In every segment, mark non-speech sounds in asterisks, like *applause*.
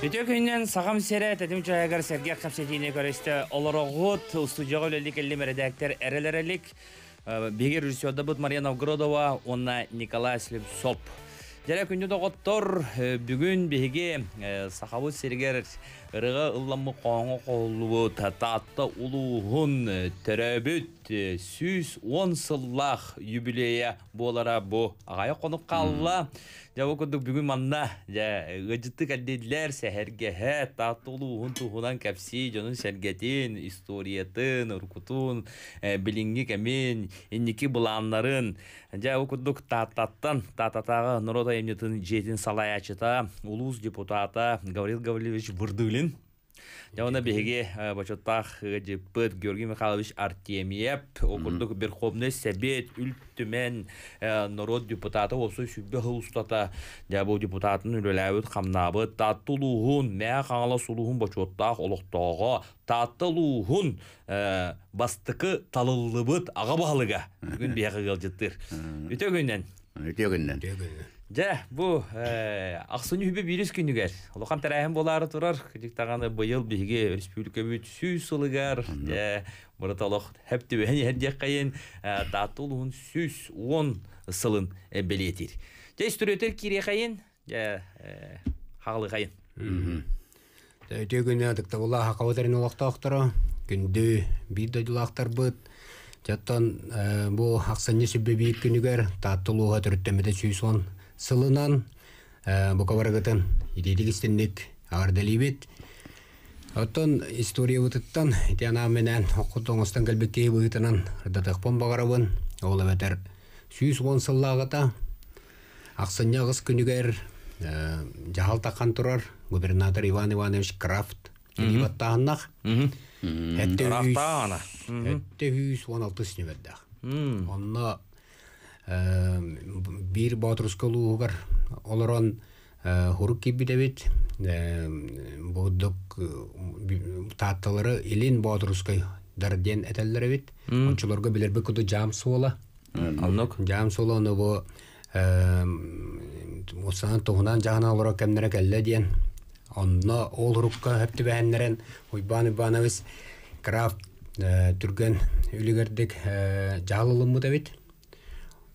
Өтө күннен сағам сере тәдім жайығыр Сергей Қапсетіне көресті оларығыт студияға өлелік әлем редактор әрелерелік э, бегер режиссерді бұд Мария Новгородова, онна Николай Слепсоп. Дәрі күнді доғыттор э, бүгін беге э, сақауыз сергер ырыға ылламы қоңы қолуы тататта улуғын э, тәрәбіт э, сүз он сыллақ юбилея болара бұ ағайы қонып қалла жабы күндік бүгін манна ғыжытты э, кәлдеділер сәхәрге хәт татты улуғын туғынан кәпси жонын сәргетін историятын ұркутун білінгі кәмен инники бұланларын жабы күндік тататтан тататағы нұрот емнетін жетін салаячыта улус депутата Гаврил Гаврилович Бурдылин Явна беге э, бачотах жеппыт э, Георгий Михайлович Артемьев окурдук бир хобны сәбет үлттүмен э, народ депутаты болсу сүббе хылустата дабу депутатын үлөләбүт хамнабы таттулугун мә хаңала сулугун бачотах олоқтоға таттылугун бастыкы талыллыбыт аға бағалыга бүгін беге кылжыттыр өтөгүннен өтөгүннен Жә, бұл э, Ақсыны үбі бирис күнігер. Лоқан тәрәйін болары тұрар, жіктағаны бұйыл биге республика бүт сүйіс ұлығар, мұрат алық әпті өйін әрдек қайын татыл э, ұн сүйіс он сылын э, білетер. Жә, үстіретер кире қайын, хағылы қайын. Өте күні адықта бұла хақаударин олақта оқтыры, күнді бейді жылақтар бұд, Жаттан бұл ақсанны сүбі бейік күнігер, татыл ұға түрттемеді сүйіс он сылынан э, бока барагытын идейлигистинник ардалибит оттон история вытыттан тиана менен окутоңустан келбеккей быытынан ырдатыкпон багарабын ол эбетер сүйүс он сыллагыта аксынья кыз күнүгер э, жахал таккан турар губернатор иван иванович крафт баттааннах этте үйс он алты сүнүбеддах онно бир боотурускалуугар олорон хурук киббитебит будук таатталары илин боотурускай дарден этеллеребит ончолорго билербе куду жаам суола онок жаам суола ону бу усанан тугунан жагына олоро кемнере келле диен онно ол хурукка хептибээннерен уйбан уйбанович крафт түрген үлүгердик жаалылыммытабит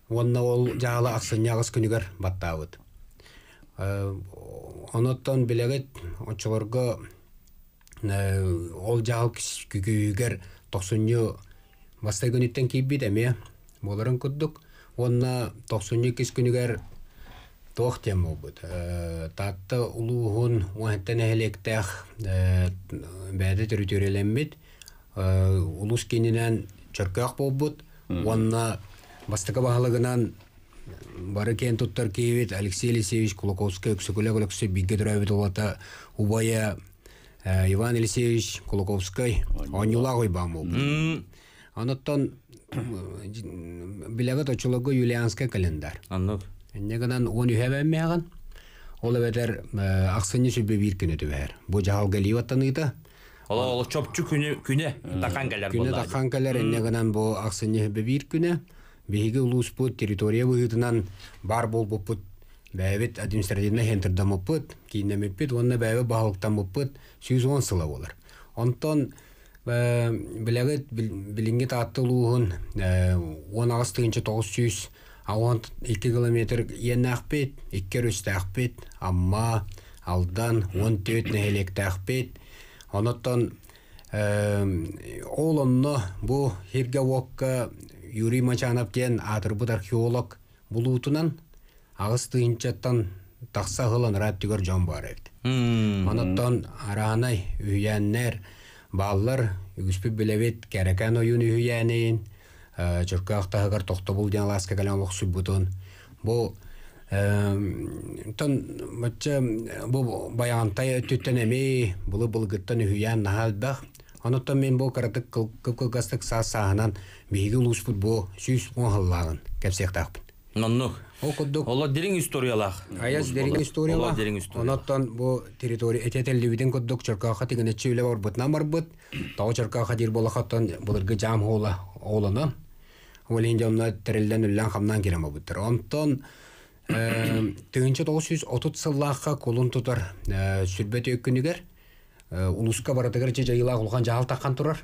уонна ол жаалы ақсыньяғыс күнігер баттаабыт э, онотон билегет очолорго э, ол жаал күгүйгер токсунью бастай күнүттен кийбит эме боларын куддук онна токсунью кис күнігер тоох тем болбут э, таатта улуухун уахеттен эхелектеах бээде төрүтүрелеммит улус кининен чөркөөх болбут уонна бастыка баһалыгынан бары кен туттар киевит Алексей Елисеевич Кулаковский өксөкөлө көлөксө бигге дөрөбүт улата убая э, Иван Елисеевич Кулаковский онюлагой баму. Анаттан билебет очулугу юлианский календарь Аннук. Негенан он үһәбән Ол әбәдәр э, ақсыны сөбе бир көне төбәр. Бу жаһал галиеваттан ыта. Ол ол чөпчү күне күне э, такан калар булды. Күне такан калар негенан бу ақсыны бир күне биһиги улууспут территория выгытынан бар болбуппут бәбит административный центрда муппут кийнемиппит онна бәбе баһалыкта муппут сүз он сыла болар онтон билегит билинге таатты улуухун он агыс тыгынча тогуз сүз аон икки километр иеннаахпит иккер үстаахпит амма алдан он төт нэхелектаахпит оноттон ол онно бу хирге уокка Юрий Мачанов кен атырбыт археолог бұлутынан ағыс такса тақса ғылан раттігер жон бар еді. Манаттан арағанай үйәннер, баллар үгіспі білевет кәрекән ойын үйәнейін, э, чүркі ақтағығар тоқты бұл ден ласка кәлем оқсы бұтын. Бұл э, Тон бача бу баянтай бұл эми булы булгыттан Оноттан мен бұл қаратық кылкылгастық саасағынан бейгі лұш футбол сүйіс оңғаллағын кәпсектақпын. Нонну. Ол құддық. Ола дерің историялақ. Аяз дерің историялақ. Оноттан бұл территория әтетелдебеден құддық чырқаға тегін әтші өлі бар бұтна бар бұт. Тау чырқаға дер болақаттан бұлырғы жам ола олына. Олен жамна тірілден үллән қамнан керема бұттыр. Онтан э, түгінші 930 сыллаққа қолын тұтар э, сүрбет өккінігер улуска барата гэрчи жайыла кулган жа таккан турар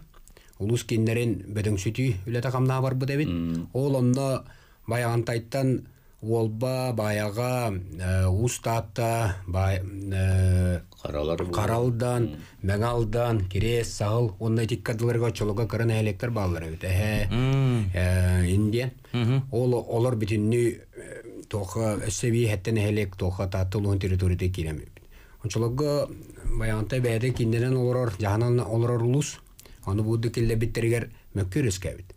улус киннерин бөдөң сүтү үлөтө камнаа барбыт эбит ол онно баягантайттан уолба баяга э, устаатта э, каралдан меңалдан кирес сагыл ондай тиккадыларга чолога кырын электр баалар эбит эһе индия ол олар бүтүннү э, тоха өссөбии хеттен элек тоха таатылуун территорияда кирем ончолого баянта бәде киндерен олорор жаһанан олорор улус аны бу дикелле биттергер мөккер эскәбит.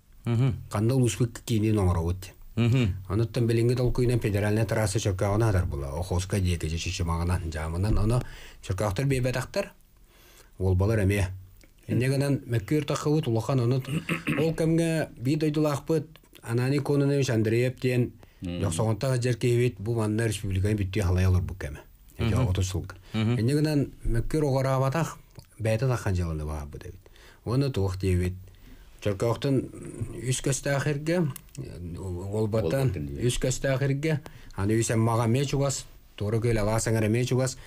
Канда улус бик кинин оңоровут. Анаттан беленге дол куйнан федеральная трасса чөкәгәнә дар була. Охоска диеке чечимагынан жамынан аны чөкәктер бебәдәктер. Ол балар әме. Инде гынан мөккер улахан аны *coughs* ол кемгә бий айдылахпыт анани конуны Андреев ден. Яқсоғынтағы жер кейбет бул маңына республиканы бітті халай алыр бұл кәмі отусылга эннигинен мөккер огорабатах бәйті тахан жалыны баа бұ дебит оны туох дебит чоркаоктун үс көстө ахирге олбаттан үс көстө ахирге аны үсен мага ме чугас тууру көл аласаңара ме чугас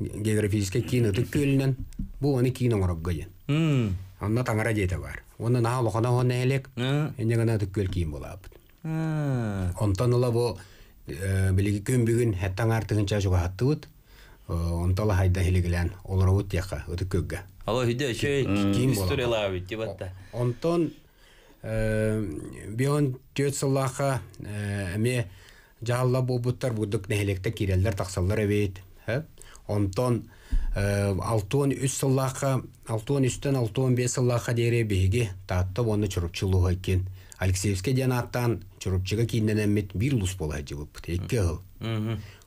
географический кино тык көлүнөн бу оны кино оропго жен онна таңара дейте бар оны наа лохона он элек эне гана тык көл кийин болаабыт онтон ыла бу э, билиги күн бүгүн хеттаңар тыгынча жуга хаттыбыт Э, Онтал хайда хилигилен олравут яха өтүк көггө алло хиде еще историялабы дебатта онтон э, бион төт сылаха эме жаалла бобуттар будук нехелекте кирелдер таксаллар эбейт онтон э? алтуон үс сыллаха алтуон үстөн алтуон бес сылаха дере беге, таатта оны чурупчулуу экен алексеевске дианаттан чурупчуга кийинен эммит бир лус болайжыбыппыт эки ыл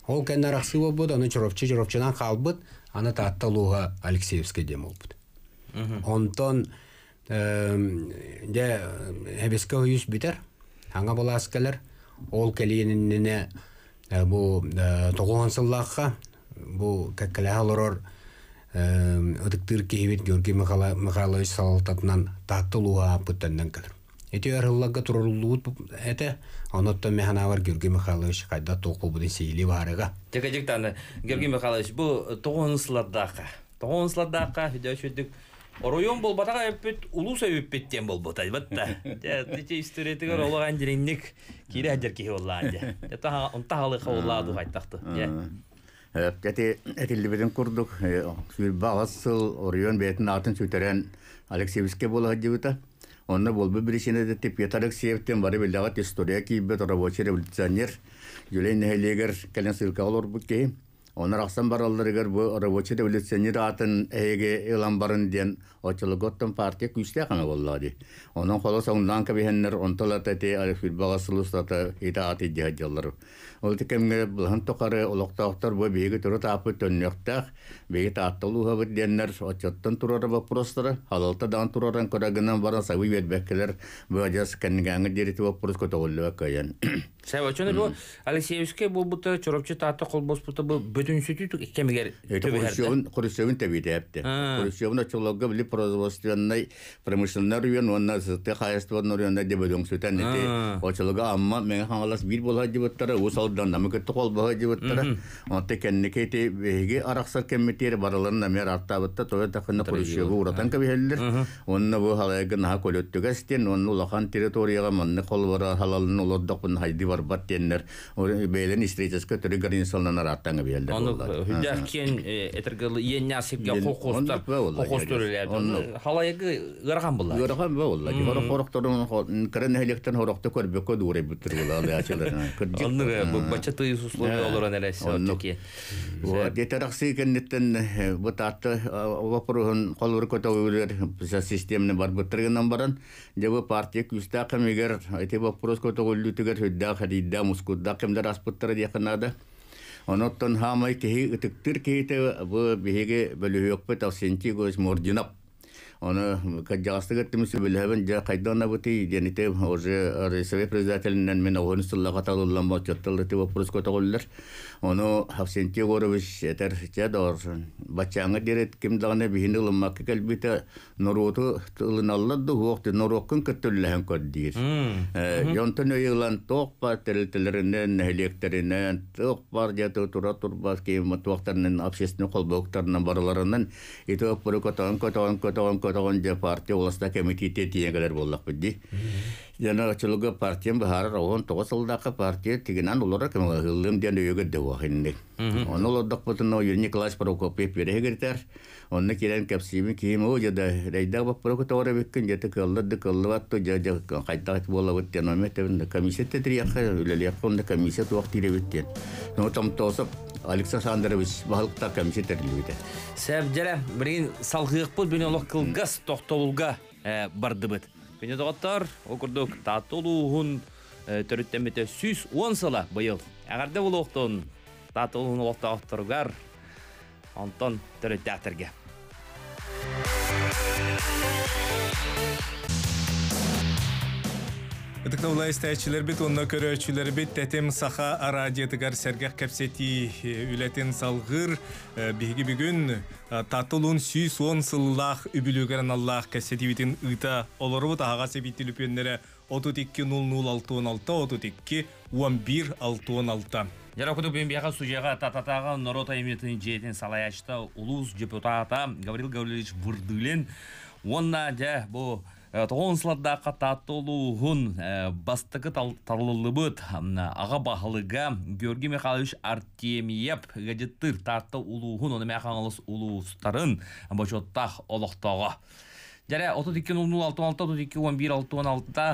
Ол кәннәр ақсы болып бұд, оны чыровчы чыровчынан қалбыт, аны татта луға Алексеевске дем олбыд. Онтон де әбеске үйіс бітер, аңа бола аскалар, ол кәлиенініне бұл тоғуан сыллаққа, бұл кәккілі алырор ұдықтыр кейбет Георгий Михайлович салалтатынан татты луға тәнден кәдір. Эти арыллага туруллуут эте онотто механавар Георгий Михайлович кайда тоқу будын сейли барыга. Текадик таны Георгий Михайлович бу тоғонслардака. Тоғонслардака видеочүдүк Ороюн бол батага эппет улуу сөйүппеттен бол бота батта. Тече историятыгар олаган диренник кире ажер ки оллады. *laughs* Тата онта халы хавладу кайттакты. Кәте әтилдебеден э, курдук, э, сүйлбағасыл, Орионбетін атын сөйтерен Алексеевске болы хаджыбыта. Онна болбы бирешене де тип ятарык септен бары белдагат история кийбет рабочий революционер Юлен Нехелегер кален сылка олор бу ке. Онар ақсан баралларыгар бу рабочий революционер атын эге элан барын ден очылыготтан партия күчтә кана боллады. Онан холос ондан кабиһеннер онталата те алиф ита аты дияҗаллар. Ол текемге тоқары ұлықтақтар бұ бейгі тұры тапы төннектақ, бейгі таттылу хабыт деннер, отчеттан тұрары вопростары, халалта дан тұрарын көрагынан баран сауы вербеккелер бұадес кәнгәңі дереті вопрос көтөғілі көйен. Сәй, өчен бұл Алексеевске бұл бұты чоропчы бұты бұл бүтін түк төбігерді? Құрысевін әпті. Құрысевін білі производственный промышленный онна амма мен осал олдон намык то кол бага жыбыттара онта кенники ти беги араксар кеммитер барылын намер артабытта тоя тахына курушуга уратан кабиһеллер онна бу халайга наха көлөттүгәс онну лахан территорияга монны кол бара халалын олоддокун хайди барбат теннер бейлен истрическа төрү гарнизоннан араттан кабиһеллер Аны хүдәр кен этергеле еннәсепгә хокостар хокостөрүләр халайга ыраган булар ыраган булар хорокторун кырын электрон хорокты көрбөккө дуурай бүтүрүләр ачылыр Бача ты условия олора нелесе отчеки. Вот это рахсы кеннеттен вот атты вопрогон колвор котогулер за системны бар бутрыгынан баран дебе партия күстә кемегер эти вопрос котогуллы тигер хөддә хәдидә мускудда кемдер аспыттыр дияқынада. Оноттан хамай кеһи үтүктүр кейте бу биһиге бөлөһөкпө тавсенти көз мординап Оны каджагастыга тимси билебен жа кайдан дените уже совет председателинен мен деп Оны хавсенте горубиш этер те дорсон. Бачаңы дерет кимдагына бихини ылыммакка келбите норуту тылыналладды хуокты нороккын көттүлләһен көддир. Йонтын ыйлан тоқ ба терилтелеринен нәһлектеринен тоқ бар дете тура турбас ки матуактарнын общественный колбоктарнын барларынын итеп бүрү көтөн көтөн көтөн көтөн деп партия уласта комитете тиегелер боллак бидди. Яначлыгы партиям бахары равон тогыз ылдакы партия тигинан улара кымылым ден өйөгө дәвахинник. Оны лоддак бутын ой Николай Прокопьев берегертер. Онны кирен кепсими ким о жада рейда бак проку тора беккен жете кылды дыкылды ватту жада кайтак бола беттен ометен комиссия тетрияка үлеле якында комиссия туак тиребеттен. Но там тосып Александр Сандрович бахлыкта комиссия терлибите. Сәп жара, брин салгык бул бинолог кылгас тохтобулга э, бардыбыт. Пене доғаттар, окурдук татулуғын э, төріттемете сүйіс уон сыла бұйыл. Әғарды бұл оқтын татулуғын Антон онтон төріттәқтірге. Бытыкна улай истәчилер бит, көрі өтшілер бит, тәтем саха арадиетігар сәргәқ кәпсети э, үләтен салғыр, э, бігі бүгін э, татылын сүй суон сыллах үбілігерін Аллах кәсети бітін ұйта олару тағаға себетті лүпенлері 32-00-616, 32-11-616. Яракуту Бембияха сужаға тататаға Нарота Эмитин жетен салаячта улус депутата Гаврил Гаврилович Вурдылен, онна де бұл тоғон сладдақа татты олуғын бастықы тарлылыбыт ага бахалыга Георгий Михайлович Артемьев гадеттыр татты улуғын оны мәқаңылыс улуғыстарын бачоттақ олықтағы. Дәрә 32.06.32.11.16'da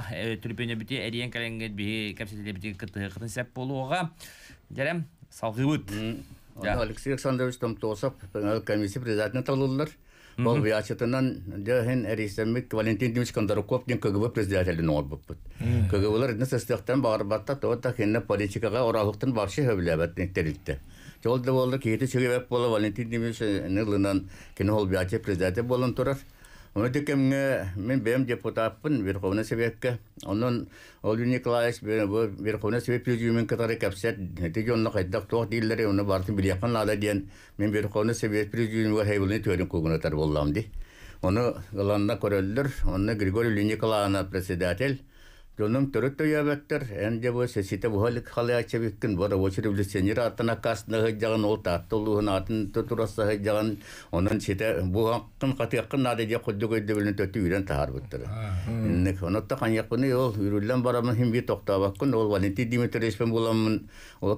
түрпені біте әриен кәләңгет бігі кәпсетелі біте кітығы қытын сеп болуға. Дәрә салғыбыт. Алексей Александрович Томтосов, комиссия председателіне талылылар. Бол уячатынан дәһен Валентин Димич көптің КГБ председателе норбуппут. КГБлар идне сәстәктән барбатта тота хенне политикага оралыктан баршы хөбләбәт ниттерилде. Жолда болды кейте чөгебәп болы Валентин Димич нылынан кені ол болып мен бем депутатпын Верховна Советке. Онон Олю Николаевич Верховна Совет президиумен катары капсет. Эти онна тоқ оны барты билияққан Мен Верховна Совет президиумға хайвылны төрін көгінатар болдам ди. Оны ғыланна көрелдір. Оны Григорий Николаевна председатель Дөнөм түрі ябаттар, энде бу сесите буһалык атына касны жаган ол таттылуун атын тутураса жаган онун сите бу хаккын катыяккын нады же үйрен ол барамын хим ол Валентин Димитриевич боламын, Ол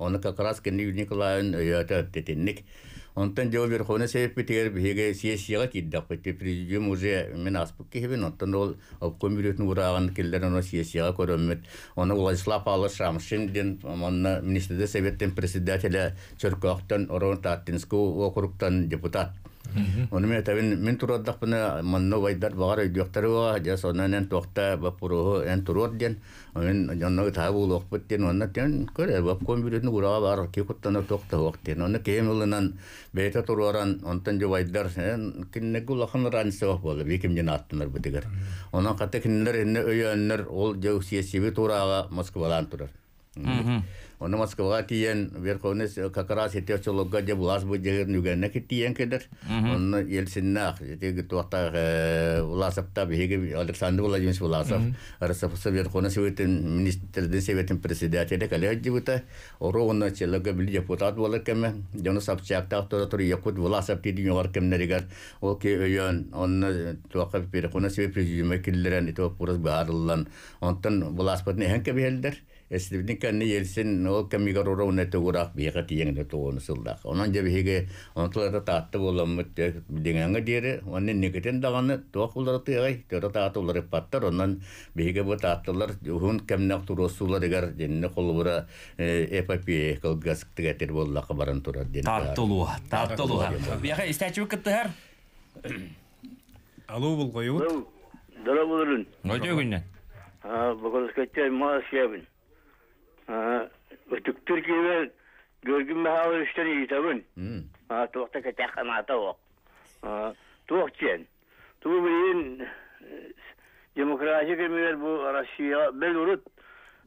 оны как раз кенни Николаевын өйөтө тетинник. Онтан жол бир хона себеппи тегер биге сессияга киддак бетти президиум уже мен аспык кебин онтан ол обком бюрөтүн ураган келдер оны сессияга көрөммөт. Оны Владислав Алыш Шамшин ден манна министрде советтен председателя Черкохтан Орон Татинску округтан депутат Оны мен табин мен турдак буна манно байдар багар өйдөктөр сонан эн токта бапуру эн турот ден мен жанна табу онна тен көрө бап бар токта оны кем бета онтан кинне Онан кинлер ол Москвалан Оны Москваға тиен Верховный какара сетеу чологга же булас бу жегер нүгенне ки тиен кедер. Оны елсиннах жетеги туакта уласапта беге Александр Владимирович Власов РСФСР Верховный Советин министрден Советин председателе коллеги бута орогна челога били депутат болар кеме жону сапчакта тора тур якут Власов ти динёр кемне ригар ол ки өйөн оны туакка Верховный Совет президиуме киллерен итоп пурас баарыллан онтан Власов не хенке бейлдер. Эслибдин кэнни елсин ол кэмигар ура уна тугурах Онан жабихиге онтыларда таатты боламмыт деңэнгэ диэри, онны негетен дағаны туақ улары паттар, онан биэгэ бу тааттылар ухун кэмнэх туросулар эгер денне холубура эпопия кылгаскты гэтер боллақа баран Алу وتكتر كيما جورج ما هاو يشتري يتون ها توقت كتاق ما توق توقتين تو برين ديمقراطية كمير بو روسيا بلورد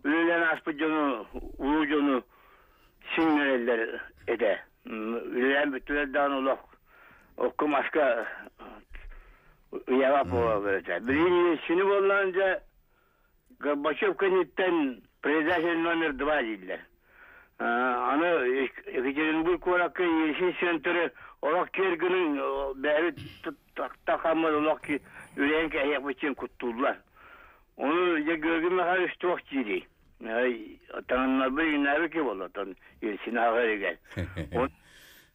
ülülen aspıcını, ulucunu sinirler ede. Ülülen bütüler dağın ulak. Okkum aşka yavap ola verecek. Birini sinir olunca Gorbaçov kanitten Prezident номер два dediler. А, аны эгегең бу кораҡы сисентре, улар кергенин мәриәт таҡтаһамы улар ки үленкә ябычен Уны я тири. ке болатын?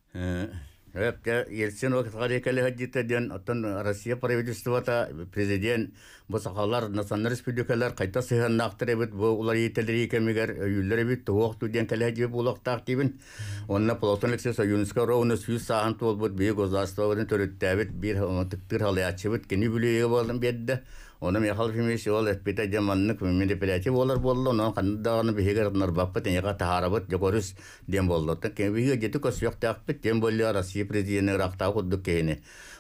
*laughs* Эпке Ельцин Вахтарика Лехаддита ден, оттан Россия правительствата, президент, бұл сақалар, национал республикалар қайта сыйхан олар етелері екемегер, үйлері ебіт, туғақ туден кәләді бұл олақтақ дейбін. Онына Платон Алексеевса ЮНЕСКО Роуны сүйіз саған туол бұд, бейік Оны мехал фимиш ол эспита жаманнык мероприятие болар болду. Онон кандаганы бихигер баппыт баппы тенега тахарабыт жокорус дем болду. Тен бихигер жети көсөктөк бит дем болду Россия президентинин рактагы куддук кейини.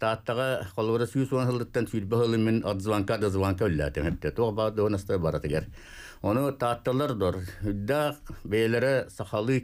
тааттага холбора сүйүс он хылдыттан сүйүлбө хылы мен от звонка до звонка үлләтем эпте туох баады онаста бара тегер тааттылар дор сахалы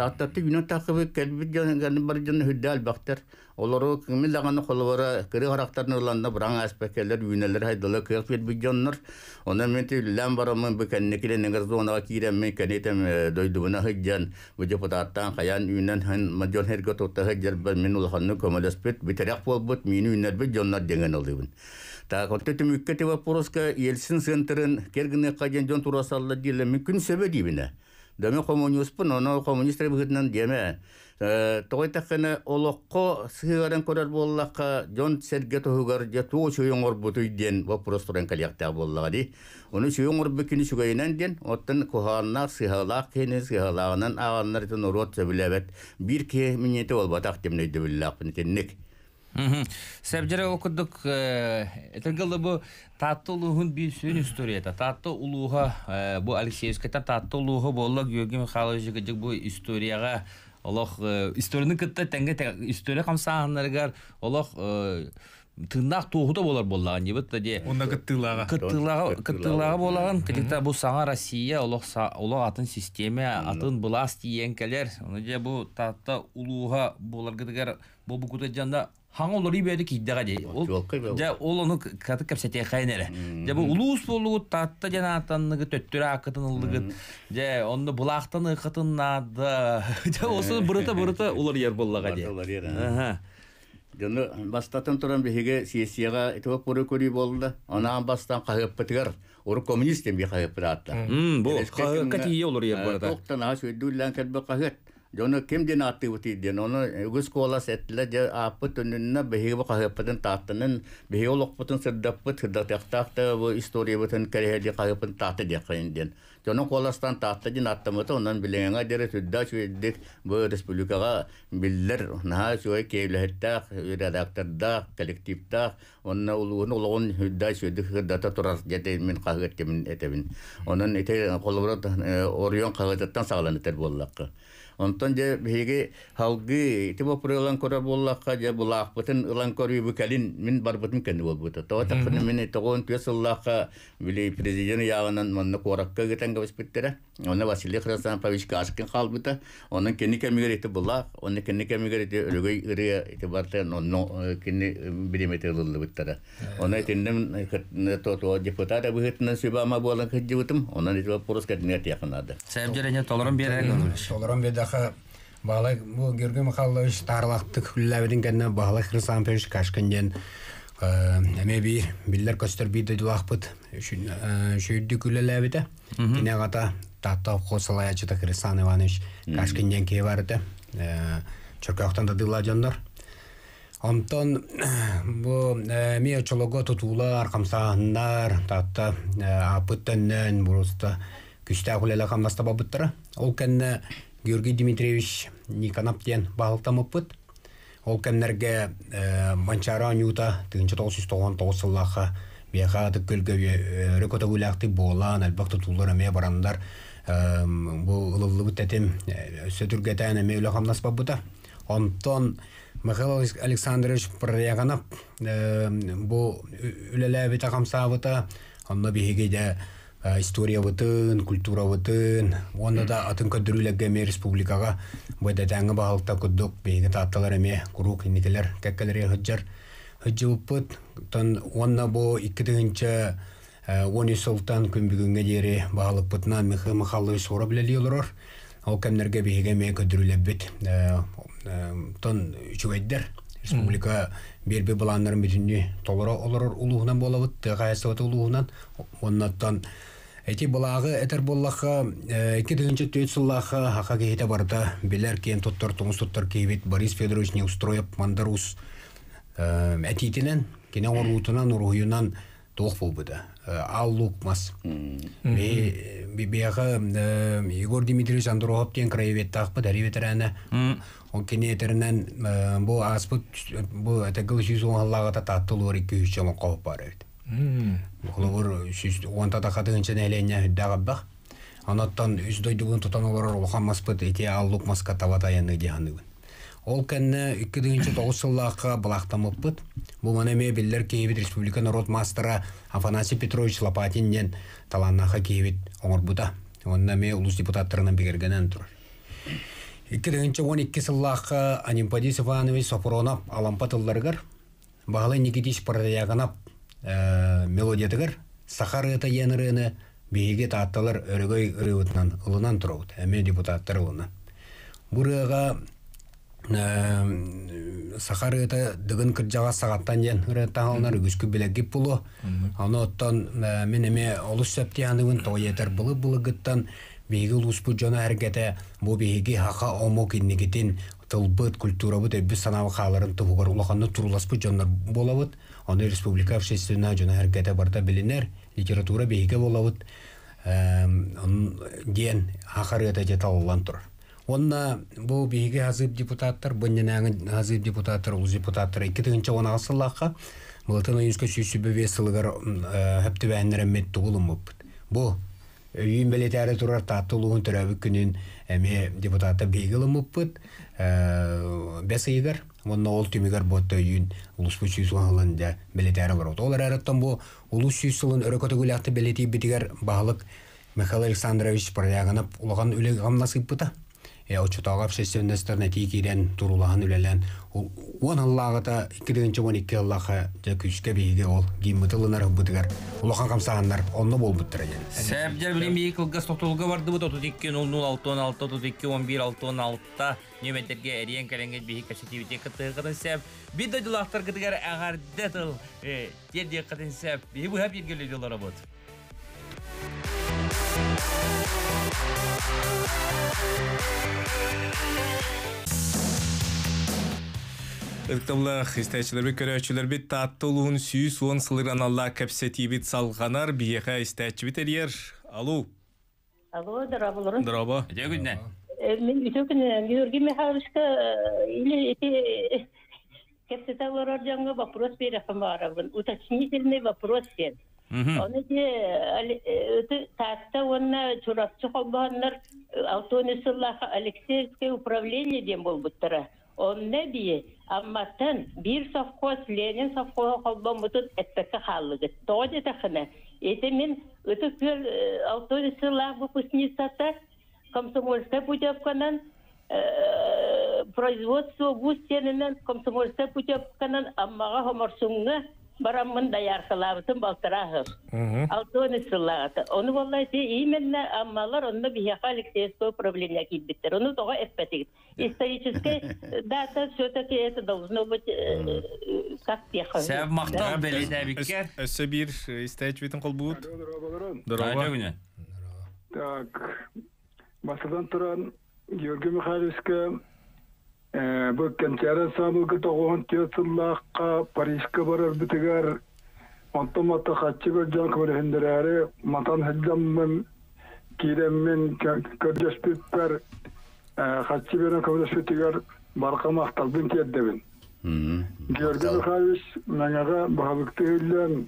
таттаты бинон тақыбы кәлбит жанын бар жанын хүдді әлбақтар. Олару күмі лағаны қолуара кірі қарақтарын ұрланына бұраң әспәкелер, үйінелер хайдылы күйек бербит жаныныр. Оны мен түйлілән барамын бүкәніне келе негізді онаға кейрем мен кәнетем э, дойдуына хүджан. Бұ депутаттан қаян үйнен хэн маджон херге тұтта хүджар бір мен ұлханны көмелеспет, бітерек бол бұт, мені үйнер бүт жанынар деген олдығын. Так, вот это мюккете вопроска, Ельцин центрын, кергіне қаден жон турасалла дейілі мүмкін сөбе дейбіне дөме коммуниспын оно коммунист ребгытынан деме ә, тогойтаккана олокко сыыгаран көрөр буоллакка дьон серге тоһугар же туу бутуй диен вопрос туран калиактаа ди Оны чуюңор букини чугайынан диен оттан кухааннар сыхалаагынан ке Сәбдері оқыдық, әтіргілі бұ татты ұлығын бір сөйін историята. Татты ұлуға, бұ Алексеевскеттен татты ұлуға болы Георгий Михайлович жүгідік бұ историяға Олох историяны кытта тәңге история камсаһыннаргар олох тыннак тугута болар боллаган дебет де онда кыттылага кыттылага кыттылага болаған, кытта бу саңа Россия олох олох атын система атын бласт диенкелер оны де бұл татта улууга болар гыдыгар бұл букута жанда Хаңа олары бәді кейдіға дей. Ол жа ол оны каты кәпсәте қайнәрі. Жа бұл ұлыс болуғы татты жана атаннығы төттүрі ақытын ұлдығы. Жа онды бұлақтан ұқытын нады. Жа осы бұрыты-бұрыты олар ер боллаға дей. Олар ер. Жоны бастатын тұран бігеге сесияға етіп бұры көрі болды. Онан бастан қағыппытығар. Ору коммунист емге қағыппыты атта. Бұл қағыппыты ие олар ер бұрыта. Тоқтан аш өйді үллән кәлбі қағыппыты жону кимдин активити ден ону югусколас эттиле же ааппыт өнүнүнө бехиби кахыппытын тааттынын бехи олокпутун сырдаппыт хыдатыактаакта бу историябытын керехеди кахыппын таатты деккайын ден жону коластан таатта дин аттамыты онан билеңеңе дере сүдда чуэддик бу республикага биллер наха чуэ кейлехеттаах редактордаах коллективдаах онна улууну улугун сүдда чуэддик хыдата турар жете мен кахыттимин этебин онун ите колоброт орион кахытыттан сагаланытер боллакка Онтон же беге халгы тибо прылан кора боллакка же булак бутын ылан кори букалин мин бар бутын кенди бол бута. То тахын мин тогон били президент ягынан манны коракка кетен габыс биттера. Оны Василий Храсан Павичка ашкын хал бута. Онын кемигер ити булак, онын кини кемигер ити өлөгөй ыры ити барта онно кини билимете ылылды биттера. Оны тендем э, э, э. депутат абыгытынан сүбама болан кыджыбытым. Онан ити вопрос катнет якынады. Сәбҗерәне толорон берәгән. Толорон бедә баха бала бу Георгий Михайлович тарлакты күлләбидин генә бала Хрисан Пеш кашкынден эме бир биллер көстөр биде дуахпыт шүйдү э, күлләләбидә кине гата татта хосалая чыта Хрисан Иванович кашкынден ке барды э, чөкөктөн да дыла жандар Антон *coughs* бу э, мия чолого тутулар, камсаһыннар, татта апыттаннан буруста күчтә хулела камнаста бабыттыра. Ол кәнне Георгий Дмитриевич Никоноптен бағылтамыппыт. Ол кәмнерге э, манчара нюта тыгынчы толсыз тоған тоғысыллаха бияға атып көлгөйі э, рөкөті өләқті болан, әлбақты тулар әме барандар э, бұл ұлылы бұттәтім сөтіргетән әме өлі Онтон Михаил Александрович праяғанап бұл үләлі әбеті қамсабыта, онны Э, история вытын, культура оны да атын көддүрүлэкке ме республикага бөдәтәңгә баалыкта күддүк бейге тааталар эме клиникалар инекелер кәккәләре хыҗҗар хыҗҗылпыт тон онна бо икки дигенче э, оны солтан күнбүгүнгә дири баһалык пытна михы михалы сора белелийлар. Ол кемнерге бейге ме көддүрүләбит. Э, тон республика бербе буланнар мөдүнне толора олар улугынан булабыт, гаясы улугынан. Эти булағы әтір боллаққа, әкі э, тілінші түйет сыллаққа кейте барда, білер кен тұттыр тұңыз кейбет Борис Федорович не устроеп мандарус э, әтейтінен, кене орғутынан, ұрғуынан тоқ болбыды. бұды. Э, ал лукмас. Бияғы Егор Дмитриевич Андроғып тен краевет тақпы, дәревет әрәні. Он кене етерінен бұл аспыт, бұл әтігіл жүз оңаллаға та өр екі үшчемі қауып бар өйді. Оловор сүз онта да хатын чен элене бақ. Анаттан үз тұтан тутан оқан маспыт әте аллук маска тавата яны дияны. Ол кәнне 2-нче тоғысыллаққа бұлақтамыппыт. Бұл мәнеме білдер Киевит Республика народ мастыра Афанасий Петрович Лопатиннен таланнаха Киевит оңырбуда. Онна ме улус депутаттарынан бегергенен тұр. 2-нче 12 сыллаққа Анимпадис Иванович Сапуронов алампатылларғар. Бағалы Никитич Пардаягынап Э, мелодиятыгар сахар ыта енырыны бейге таатталар өрөгөй ырыыбытынан ылынан турабыт эме депутаттар ылына ә, э, сахар ыта дыгын кыржага сагаттан жен ырытаалнар үгүскү билегип булу аны оттон э, мен эме олус септияныбын тоетер булы булыгыттан биһиги улуспу жона эргете бу биһиги хаха омо киннигитин тылбыт культурабыт эбби санабы хааларын тывугар улаханны туруласпы жоннор болабыт оны республика общественная жана хәркәте барда билинер литература бейге болабыт диен же жеталылан тур онна бу бейге азып депутаттар бынненаңы азып депутаттар улус депутаттар эки тыгынча он асыллакка мылтын уюнска сүйсүбөбе сылыгар э, хөптүбәннер эммет тугулуммуппут бу үйүн белетээри турар таттылуун төрөбүк күнүн эми депутаты бегил мыппыт э, бесыгар онна ол түмигер ботта үйүн улус бүчүс уалын да билетери бар ол араттан бу улус сүйсүлүн өрөкөтөгүлакты билети битигер баалык Михаил Александрович проягынып улаган үлек гамнасып очутаға сессионнастарына тикирен турулахан үлелен аллағыта киринчи он икки аллаха ол гиммытылынар бытыгар улахан қамсағандар онно бол эген Сәбдер жа билим бии барды бут отут икки нул нул алты он алты отут икки он бир алты он Ықтылық, істәчілербі көрәчілербі татты ұлуын сүйіс сылыран алла салғанар Алу. күнне. Ә, ә, э, вопрос Уточнительный вопрос Оны де өті таатта онна чурасчы холбоһоннор автонесыллаха Алексеевское управление ден болбуттара. Онна бие амматтан бир совхоз Ленин совхозы холбон бутут эттеке халлыгы. эти тахына. Эте мен өті көр автонесыллах выпускницата комсомольская путевканан производство бустенынан комсомольская путевканан аммага хоморсуңга барамын даяр кылабытын балтырагы алтоны сыллагаты оны воллай те именно аммалар онно бияка алексеевское управление килбиттер оны тога эппетигит э. исторический *laughs* дата все таки это должно быть э, э, как пеха сәб мактал беледе биккер өсө бир истечбитин колбут здорово так басадан туран георгий михайловичке Э, бөккенчәрі самылғы тоғуын тетсыллаққа парижге барар бітігер онтомата э, хатчы көржан көріхіндірәрі матан хыджаммын киреммен көрдеспіппер хатчы барқа мақталбын теддебін Георгий Михайлович мәңәға бағабыкты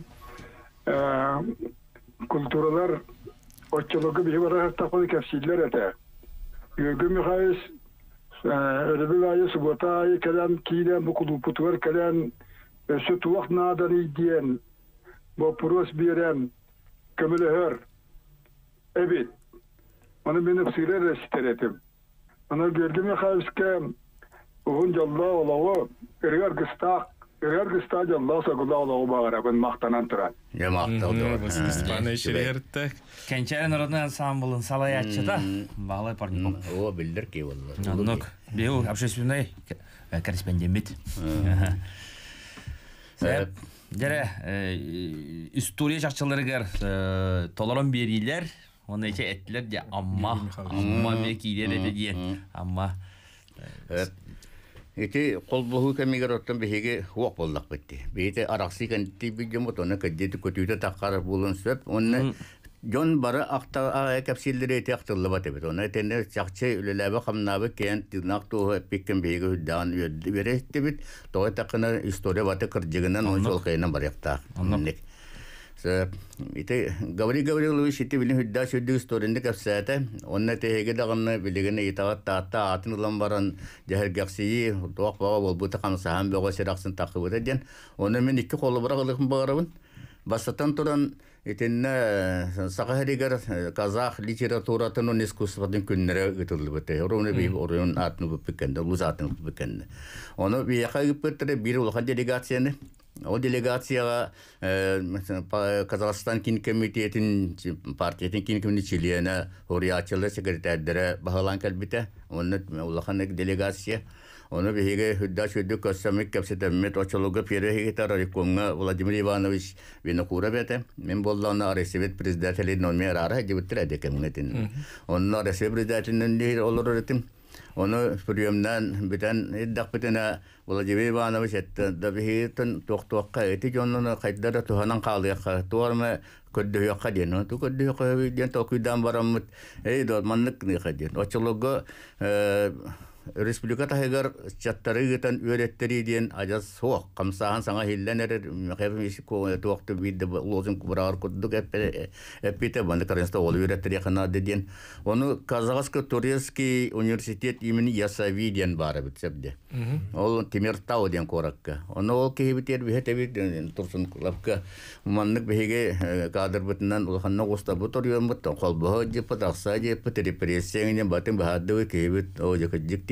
э, культуралар отчылығы бейбарахар тапады кәпсейлер әті Георгий ödebülayı subotayı kelen kilen bu kuluputuver kelen süt Örgüstágy a lasszakod alóba arra, hogy maqtananturar. Ja, maqtavdur. Siz Bağlay parni O bildir ki общественный корреспондент. история берилер, оны де амма, амма амма. Ити қолбоху кәмегер оттан беһеге хуақ болдық бетті. Бейте арақсы кәнетті бейдем от, оны кәддеті көтүйді таққар болын сөп. Оны жон бары ақта кәпсилдері еті ақтылы бат ебет. Оны тенде чақчы үлеләбі қамнабы кән тилнақ туғы пеккен бейге үддаған өді бере еттебет. Тоғы тақына история баты кірдігінен он сол қайынан бар яқта. Ити Гаври Гаврилович ити билин хүддә сүддү историнде капсата, онна теге дагынны билигене итагат таатта атын улан баран жаһар гаксии туак бага бол бу тахам сахан бага сираксын тахып ден. Оны мен икки қолы бара кылыгым барабын. Бастан туран итенне сахаригер казах литературатынын искусстводун күннөрө өтүлүп өтө. Оруны би орун атын бу пикенде, лузатын бу пикенде. Оны бияка гип бир улхан делегацияны ол делегацияға ә, Қазақстан кин комитетін партиятын кин комитет члены уриатчылы секретарьдері бағалан кәлбіті оны улаханек делегация оны беге хүдда шүдді көссәмік кәпсетәммет очолуғы пері хегетар арикумға Владимир Иванович вені қура бәті мен болды оны аресевет президентелі номер ара әдебіттір әдекемгінетін Оны аресевет президентелі номер олар өретім Оны приемнан битен иддак битене Владимир Иванович этте да бихитен эти жоннуна кайда туханан қалыяққа туарма көддөйөкка ден ту көддөйөкка республиката хегер чаттары гытан өреттери диен ажас соқ қамсаан саңа хиллен эрер мехефмис э, туоқты бидде лозинг бурар куддук э, эппите банды каренста ол өреттери хана деден оны казахско турецкий университет имени ясави диен бары битсепде ол темиртау диен коракка оны ол кехибитер бихетеби э, турсун лапка маннык бихиге кадр бытынан улханна госта бутор юмбыттан колбо деппа такса деппа репрессияңнен батын бахадды кехибит о жекдик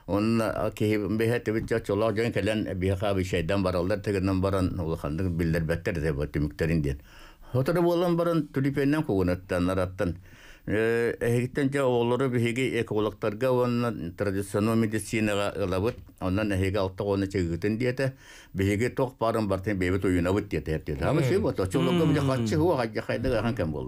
Онна кейіп бәйәті бітті чолақ жан кәлән бәйәқа бі шайдан баралдар тігінен баран олқандық білдер бәттер де бәт түміктерінден. Отыры болан баран түліпеннен қоғынаттан, араттан. Әхектен жа олары биһиге экологтарға онна традиционал медицинага ылабыт, онна әхеге алтық оны чегігітін дейті, бігеге тоқ барын бартын бейбіт ойына бұт дейті әптеді. Амы шүй бұт, чолақ көмде қатшы хуа қайда қайда қайда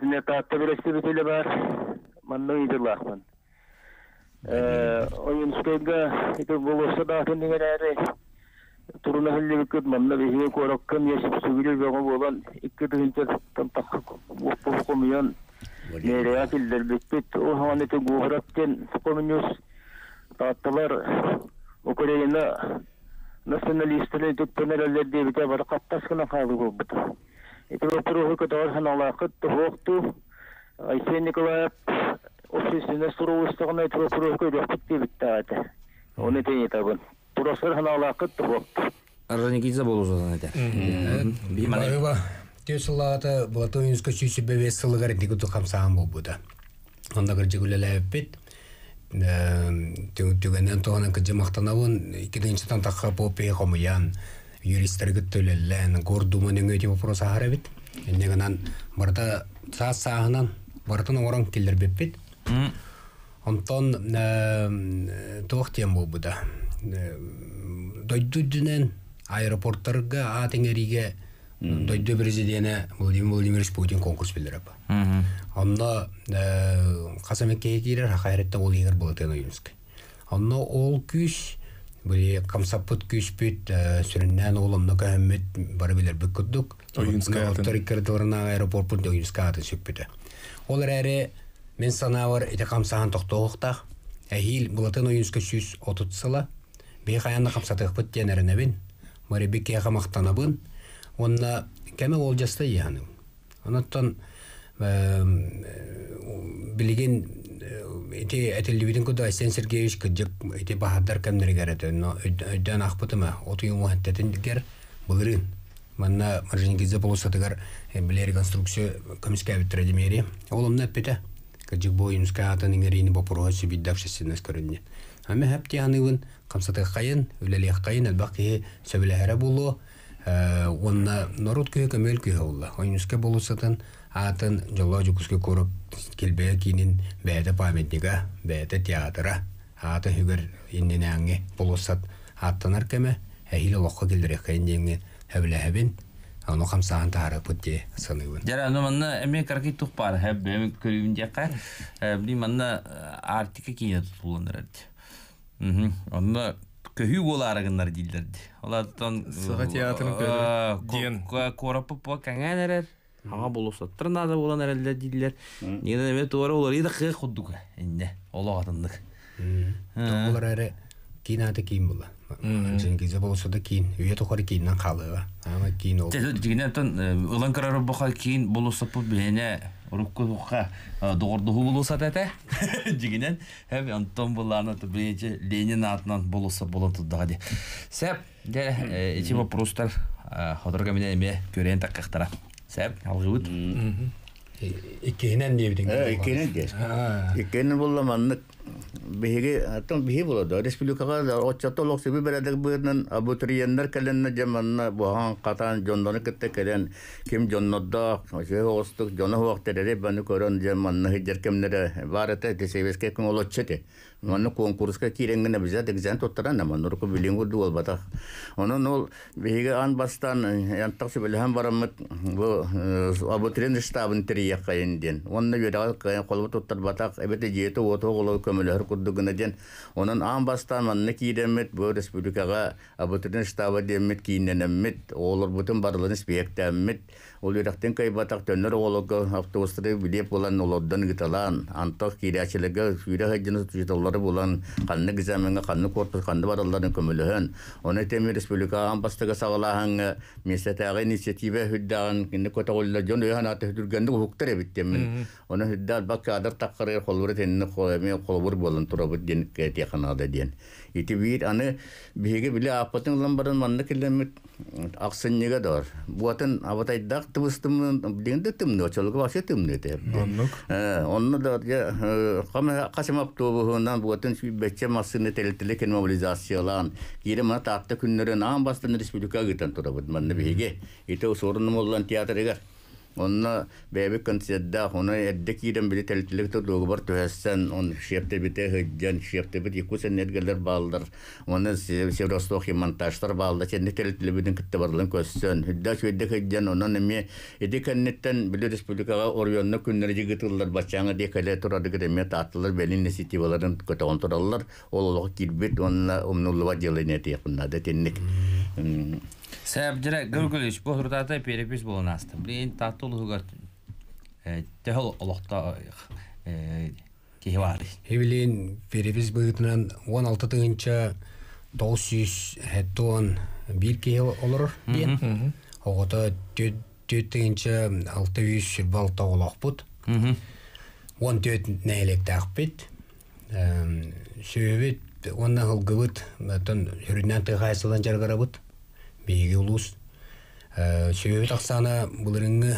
ದಿನತಾತ್ತ ಬಿರಕ್ಸಿ ಬಿಸಿಲೆ ಬಾರ್ ಮಣ್ಣು ಇದಿಲ್ಲ ಹಾಕ್ಮನ್ oyun sırada işte bu olsa da artık ne kadar turuna halde bir kız manna bir şey korakkan yaşıp sübülü bir ama olan iki de tam takı bu komisyon nereye akıllar bittik o havanete guhrakken komisyos tatlılar Ukrayna nasyonalistlerin tuttuğunu elde diye bir de var kattasına kaldı bu Эпилоптуру кодор ханалакыт тохту Айсен Николаев офисине сурулустугуна эпилоптуру кодор биттагата. Оны тени табын. Турасыр ханалакыт тохту. болу болузудан эдер. Бимаева тесылата Онда Түгенен мақтанауын, қомыян юристтерге төлеллән гордумын өңөйте вопрос ахарабит эннегенан барда саас сағынан бартын орон келдер беппит онтон э, тоох тем болбуда э, дүнен аэропорттарга а теңериге дойду президене владимир владимирович путин конкурс билдиреп онно касамеккеге э, кирер хакайретте ол егер болатын уюмск онно ол күч Бри камсаппыт күспит сүрүннән олымны кәһәммит бары билер бүккүддүк. Оюнская аттарыккырдырна аэропорт пункт Оюнская аты сүппите. Ол рәре мен санавар ите камсахан тоқтоқта. Әһил булатын Оюнская сүз отутсыла. Бей хаянны камсатык бит тенерне бин. Мари бикке хамактана бин. Онна кеме ол жаста яны. Анаттан білген эти это либидин куда Асен Сергеевич кыджык эти бахадар кемнер гәрәт но өйдән ахпытыма от юму хәттәтен гәр булырын манна маржингизде болса тигәр билер конструкция комиссия битре демери олымны пете кыджык боюнска атын иңерини бопросы Уонна норут күйе көмөл күйе олла. Ойнуске болусатын атын жолла жүкіске көріп келбе кинин бәді памятника, бәді театра, аты хүгір еннен аңы болусат аттанар кәмі әйілі лоққа келдірек қайындеңген әбілі әбін Аны хамсаан тары путти саныбын. Жара ну манна эме карки тухпар хэб эме көрүн жакка. Э, бли манна э, артика кийне тутуландырат. Мхм. Анда көһү боларыгыннар дилдер олардан сага театрын көрден корапы по каңан эрер ага болусаттыр нада болан эрелдер дилдер негде эме туура олар иде кы эмне энне ологатындык олар эре кийин аты кийин була жеңгизе болсо да кийин үйө токор кийинден калыга ама кийин ол жигинептан ылан карарыбаха кийин болусапы билене Рукку хукка э, доғырдығы болуса тәте. Дегенен, әбі Антон бірінші Ленин атынан булуса болын тұддыға де. Сәп, де, ечі э, вопростар қодырға мен әме көрен таққықтыра. Сәп, алғы бұд биһиги аттан биһи болоду. Республикага да отчетто локсыбы берәдек быдын абутриеннер келенне жаманна бухан катан жондоны кетте келен ким жоннодда ошо остук жоно вакыттары баны көрөн жаманна хиджер кемнере барыта десебеске күн олоччете. Оны конкурска киренген бизат экзамен тоттаран нама нурку билингу дуол бата. Онон ол беге ан бастан янтак сөйләһәм бараммыт бу аботрен штабын тирия кайынден. Онны бирал кайын колбу тоттар батак эбете жети ото голо көмөлөр куддугына ден. Онон ан бастан манны кидемет бу республикага аботрен штабы демет кийненемет олор бутун барлыгын спектәмет. Ол үрәктен кайбатақ төнір олығы автобустары билеп болан олоддан гыталан, антақ кирячілігі сүйрі хайдіні тұжыталары болан, қанны гізәміңі, қанны корпус, қанны бараларын көмілігін. Оны темір республика амбастығы сағалағыңы, местәтәғы инициатива хүддағын, кінді көтағылы жон өйхан аты хүдіргенді құқтыр әбіттемін. Оны хүддәл бақ қадар таққырыр қолбыр тенінің қолбыр болын тұрабыт ден теканады ден ити биир аны биһиги биле ааппатын ылан баран манна киллемит аксыннига доор буатын абатайдак тыбыстымын дегенде тымны очолуга вообще тымны те онну да касымап туубуһунан буатын бечче массыны телетиле кен мобилизациялаан кире мына таатта күннөрөн аан бастан республика ыгытан турабыт манна биһиги ите усурунумуллан театрыгар Онна бәбі концертда оны әдді кейден білі то тұр доғы бар төәссен, он шепті біте ғыджан, шепті біте екусен баалдар балдыр, оны Севростохи монтажтар балды, сенді тәлтілі бидин күтті барлын көссен. Үдді шөйді ғыджан, оны неме әді кәннеттен білі республикаға орионна күннер жігітілдір, бачаңы декәлі тұрады кіреме татылыр, бэлин инеситиваларын көтіғын тұралылар, ол олығы онна онына ұмнулыва делайнеті яқынады, теннік. Сәбдіре Гүргүліш, бұл ұрдады перепис болын асты. Блин, татыл ұғыр тәхіл ұлықта кейвар. Евелин, перепис бұғытынан 16 тұғынша 900 хәттуан бір кейл олыр дейін. Оғыта төт тұғынша 600 сүрбалта олақ бұд. Он төт нәйлекті ақпет. Сөйбет, онна ғылғыбыт, түрінен тұғайсылан жарғарабыт бейге ұлыс себебі тақсаны бұлырыңы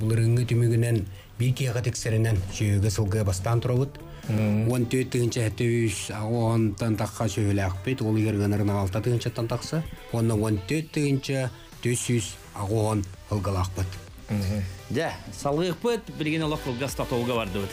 булырыңгы түмүгүнен бир кияга тексеренен сөйөгө сылгы бастан тұрауыд он төт тыгынча төс онтан такка ақпет ол егер ғынырын алта тыгынчаттан такса ондан он төт тыгынча төс үс агон ылгалакпыт да салгыкпыт билген олок ылгаста барды бардыбыт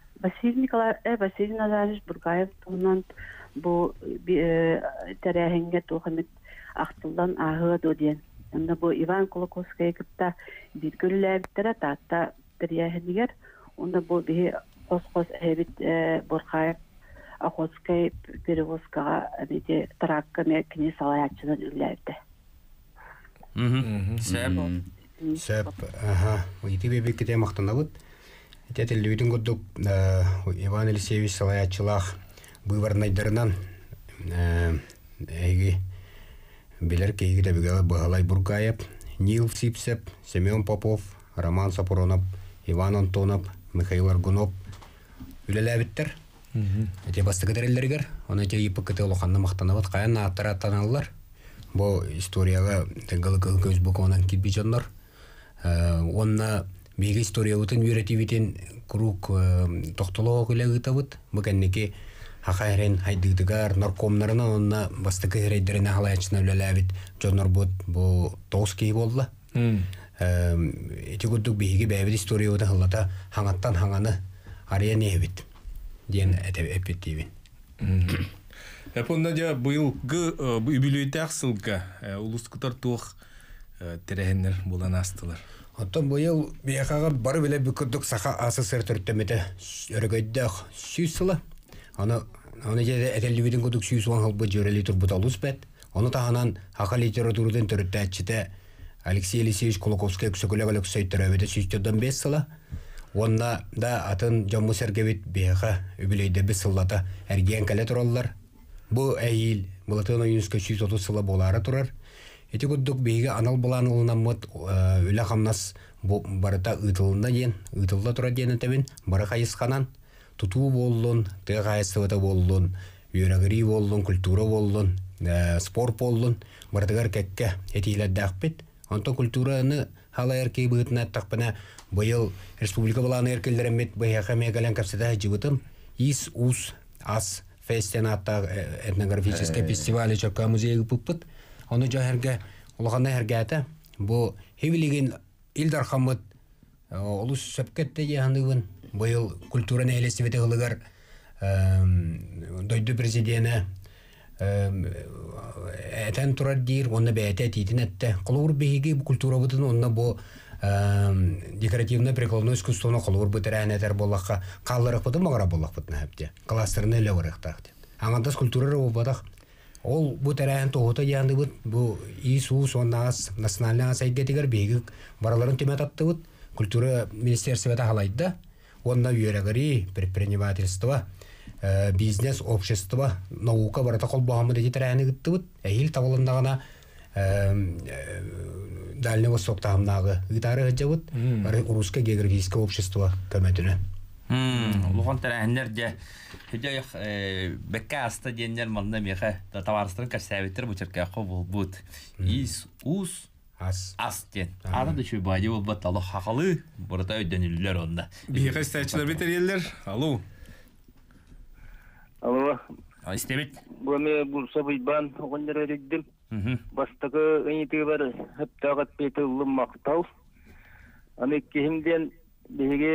Василий Николаев, э, Василий Назарович Бургаев туннан бу э, тәрәһеңгә тухымит ахтылдан агы доден. Инде бу Иван Кулаковский китта бит күлләбиттәрә татта тәрәһеңгәр, онда бу бе кос-кос әбит э, Бургаев Охотской перевозкага әбите э, тракка ме кини салаячыны үлләбитә. Мм. Сәп. Сәп. Аха. Уйди бебе китә мактанабыт. Тетеллүүтүн курдук э, Иван Елисеевич Салаячылах быварнайдарынан эги билер кейги да бигала бахалай бургаев, Нил Сипсеп, Семен Попов, Роман Сапуронов, Иван Антонов, Михаил Аргунов үлеләбиттер. Эти бастыгы дәрелләргәр, аны те ипы кете улханны мактанабат, каян аттара Бу историяга тәнгәл көз бу конан китбиҗаннар. Э, онна биге историялытын үйрәтибитен круг э, тохтолог иле гытабыт мыкенники хахайрен хайдыгдыгар наркомнарына онна бастыкы херейдеріне халаячына үлеләбит жонор бут бу тоғыз кей болла э, эти гуддук биһиги бэбит историяда хыллата хаңаттан хаңаны ария небит диэн эпит диибин Японда жа быйылгы э, бүбүлөйтээх сылга улускутар туох терэхеннер булан астылар Оттон бұйыл бияқаға бар біле бүкірдік сақа асы сыр түрттімеді өрігөйдіқ сүйіз сыла. Оны жеді әтелі бүйдің күдік сүйіз оң халбы жөрелі тұр бұталыз бәт. Оны тағанан хақа литературудың түртті әтшіде Алексей Елисеевич Кулаковский күсікілі-күлік сөйттір әуеді сүйіздерден бес сыла. Онна да атын жаммы сәргебет бияқа үбілейді біз сыллата әрген кәлі тұралылар. Бұл әйіл, мұлатын ойынысқа сүйіз отыз сыла болары тұрар. Эти гуддук анал булан улынан мыт э, үлә хамнас барыта ыйтылына ен ыйтылда тура диен этебин, бары хайысқанан, тутуу боллун, тыгайсывыта боллун, үйрәгіри боллун, культура боллун, э, спорт боллун, бардыгар кәккә әтейләр дәқпет. Онто культураны хала әркей бұғытына бұыл бұйыл республика бұланы әркелдерін мет мегален кәпсеті Ис, ус, ас, фестен атта э, этнографический фестивалі чөпка музейі оны жаһерге улахана хергәте бу хивилигин илдар хамыт э, олус сөпкетте яһандыбын быйыл культура нәйлесе бете гылыгар дойду президиене әтән дейір дир онна әтейтін әтті қылығыр беһиги культура бұдын онна бұл декоративное прикладное искусство на холор бы теряне тер боллаха каллары потом магара боллах потом хапте кластерны леворых тахте аңандас культура робадах ол бу тәрәһен тоһута диандыбыт бу и суу соннаас национальный сайгетигер бегик бараларын темет аттыбыт культура министерствода халайда онна үйрәгәри предпринимательство э, бизнес общество наука барата кол баһамы дити тәрәһен гыттыбыт әйел табылында гына э, э, Дальнего Востоктамнагы гитары гыджабыт Русское географическое общество көмәтүнә Луғантар әнер де Хүдәйіқ бәкке асты денер манна меха таварыстырын кәсәбеттер бұчырка қо бул бут. Ис, ус, ас. Ас ден. дэ да шөбайы бол бұд алы хақалы бұрыта өйденілілер онда. Бейқа стәтшілер бетер елдер. Алу. Алу. Истебет. Бөме бұл сабый бан оғындар өрекдім. Бастығы әйті бар әптағат беті ұлым мақтау. Аны кехімден беге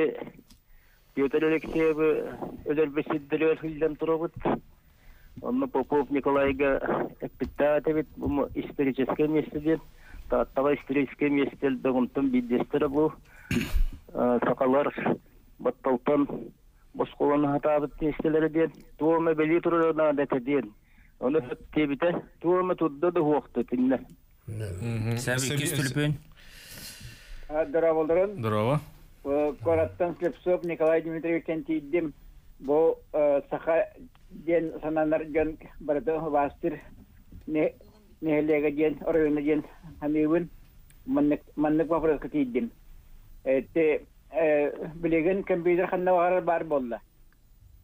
Петр Алексеевы өдөлбесидділер э, хылдан тұрығыт. Оны Попов Николайға әппіттәтәбет бұмы исторический местеден, таттава историческе местел дұғымтын биддестірі бұл. Э, Сақалар батталтан босқоланы хатабыт местелері ден, туымы бәлі тұрығына дәті ден. Оны тәбіті туымы тұрды да хуақты тінне. Сәбі кес түліпен? Здорово, Здорово кораттан э, слепсов Николай Дмитриевич антидим бо э, саха ден сананар ден барда вастыр не не лега ден района ден хамивын маннык маннык вопрос катидим эте э, Білеген компьютер ханна варар бар болла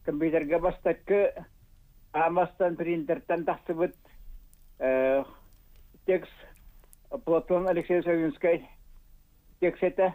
компьютерге бастакы амастан тақсы тахсыбыт текст платон алексей савинский текст это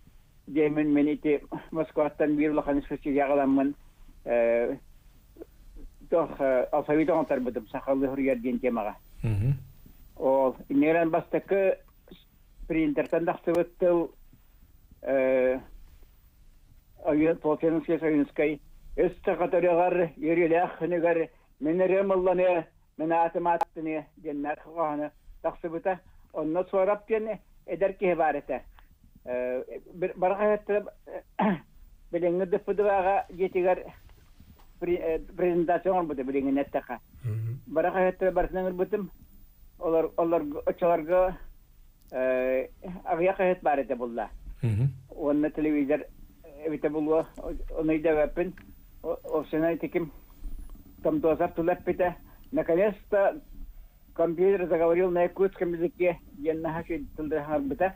деймен мен бир Москваттан бирулахан испечи ягаламмын тох алфавит ген темага. Ол нерен бастакы э дақтыбыттыл Полфенский Союзской өсті қатарығар ереләқ хүнігер менерем ұлланы мен атым аттыны деннәр қоғаны дақтыбыта онны сорап әдер бар барахаттырып билеңгерде фудуага жетигер презентацион буды билеңгенеттака барахаттырып барсынаңыр бутым олар олар очаларга агыякахет бар эте булла онна телевизор эбите булуа онойда вэппин овсенай тиким тамдосар тулаппите наконец-то компьютер заговорил на якутском языке я нахаши тылдахарбита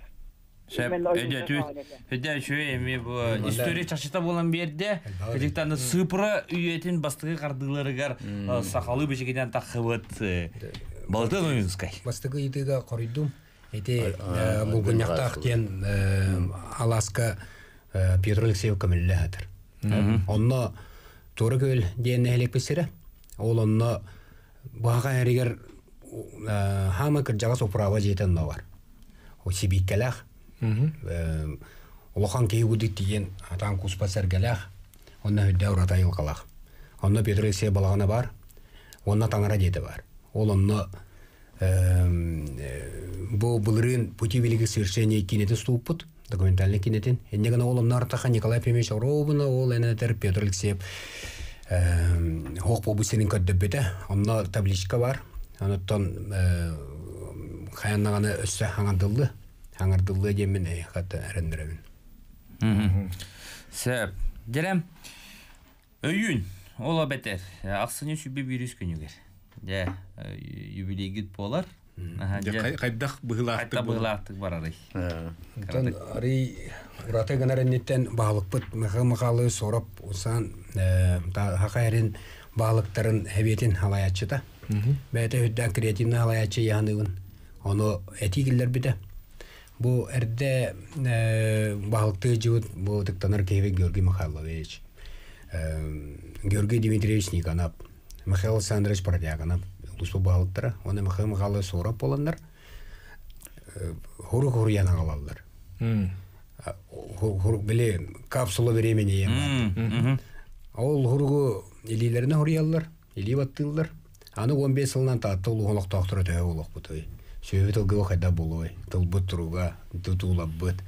Шәп өйдәтү, өйдәшү эми бу история чачыта болан берде, кедиктан сыпра үйетин бастыгы кардыларыгар сахалы бишегеден тахыбыт. Балты гынскай. Бастыгы идега коридум. Эти бу гынактак тен Аласка Петр Алексеев камилле хатыр. Онно туры көл ден элек бисере. Ол онно бага эригер хама кыржага соправа жетен бар. О сибиттелах. Олохан кейгуды тиен атан куспа сәргәләх, онна хүддә урата йылкалах. Онна Петресе балағана бар, онна таңара дейді бар. Ол онна э, бұл бұлырын пути велигі совершение кинеті ступпыт, документальный кинетин. Энне ол онна артаха Николай Пемеш Ауровына, ол әнетер Петр Алексеев хоқ бұл сенің көддебеті, э. онна табличка бар, оныттан э, хаяннағаны өссі хаңадылды, андылы гыемне хаты әрендире мин. Хм. Сә, ярем. Һюнь, ола бетер, ахсын сүбе бириск көн югер. Я, юбилей гит булар. я кайтып, кайтыпдак былы атты булар. Хә, нитән арый, ураты генәре нитән балыкты, гымыгалы сорып халаячы да. Хм. Бәдә бидә. Бу эрде э, бахалты жыут бу тыктанар кейбе Георгий Михайлович, э, Георгий Дмитриевич Никонап, Михаил Александрович Портяганап, усу бахалттара, оны Михаил Михайлович сорап боландар, э, хуру хуру яна қалалар. Біле капсула времени емат. Ол хуругу илилеріне хуриялар, или баттылар. Аны 15 жылынан татты улуғылық тоқтыры төе улуқ бұтой сөйбүт ылгыбы хайда болой тылбыт туруга тутуулаббыт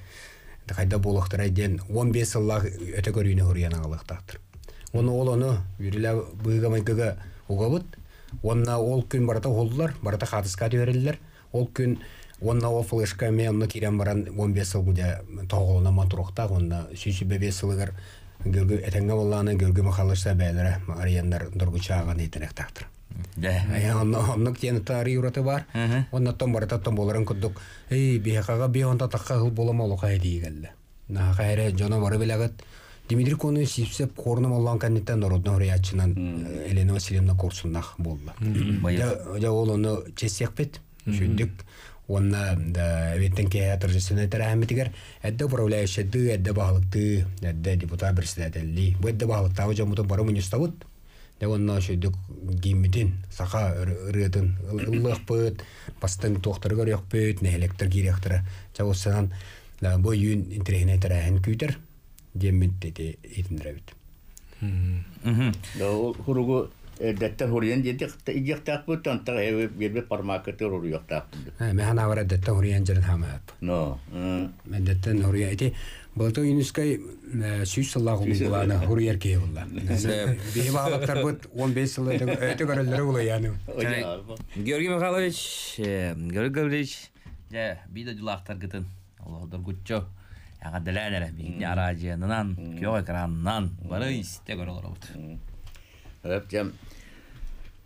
хайда болохтара ден он бес ыллах өтө көрүүнү хуруян аалыктаатыр оны ол ону үрүлә быыга майгыга угабыт онна ол күн барата олдулар барата хадыска түберелилер ол күн онна ол флешка мен онна кирен баран 15 бес ыл буда тоголуна матурухта онна сүүсүбе бес ылыгар көргү этенге боллааны көргү махалышта бээлере арыяндар дургучааган дейтерек тактыр Оннық тені тары юраты бар. Онна томбарата томболарын күддік. Эй, бейхаға бейонда таққа қыл болам олу қай дейгілді. На қайры жоны бары белагыт. Дмитрий Коны сипсеп корным олан кандидаттан народно хриячынан Елена Васильевна Корсуннах болды. Я ол оны чесек бет. Шүндік онна да веттен ке торжественный тарахмы тигер әдді управляющий әдді бағылықты әдді депутат председатель бұл әдді бағылықты ауы жамутын бару мұныстауыд онна шүйдік гиммидин сақа бөт бастан тоқтар көрек бөт нәйлектер киректір бой үйін күйтір деммін деді Былты үйінішкай э, сүйіс ұлы бұланы, ерке Бейі бағалықтар 15 сылы ұлы яны. Георгий Михайлович, э, Георгий Гаврилович, бейді дұлақтар күтін, Аллахдар күтчо, яға әрі,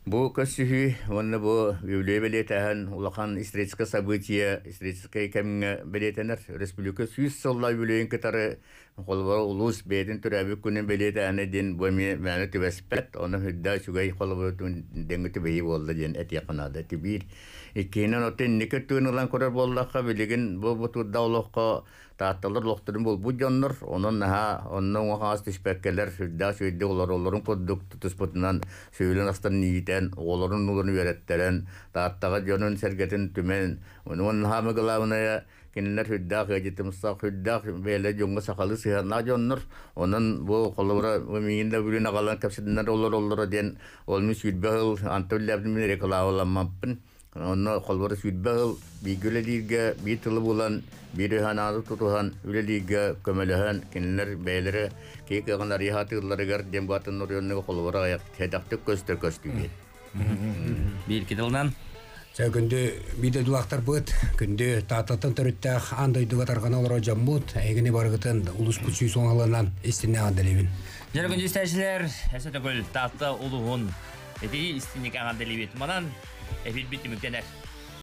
Бу көссүхү онна бу бүлө белетен улахан историческое событие, историческое кемге белетенер республика сүз сылла бүлөйн кытары холбор улус бедин төрөбү күнү белетене дин бөме мәне төбәспет, оны хүддә сүгәй қолбары тун деңгә төбәй болды дин әтиякынада тибир. Иккенен отен неке түйінілан көрер болдаққа білігін бұл бұту даулыққа тааттылыр лоқтырын бұл бұл жонныр. Оның наға, оның оғаз түшпәккелер сүрдә сөйді олар оларын көддік тұтыс бұтынан сөйлен астын ниетен, оларын ұлын вереттелен, тааттаға жонын сәргетін түмен, оның наға мұғылауына кинилер хүддах эжитимсак хүддах бэле жоңго сакалы сыйана жоннор онун бу колобра миинде бүлүн агалан кепсидинер олар олоро ден ол мис юдбехыл антөллебдин мен рекламаламаппын Онна холбары сүйтбәғыл, бейгілі дейгі бейтілі болан, бері ханады тұтыған, үлі дейгі көміліған, кенілер бәйлері, кейк ағынар ехатығылары ғар дембатын нұрионның холбары аяқ тәдақтық көстір көстіге. Бейілкі дылынан? Сәгүнді биде дұлақтар бұт, күнді тататын түріттәқ андай дұғатарған олар ожам бұт, әйгіні барғытын ұлыс күтсүй соңалынан істіне андалевін. Жәргүнді істәшілер, әсәтігіл татты ұлығын, әдейі істіне аңандалевет манан, e, Bilbit Müklener.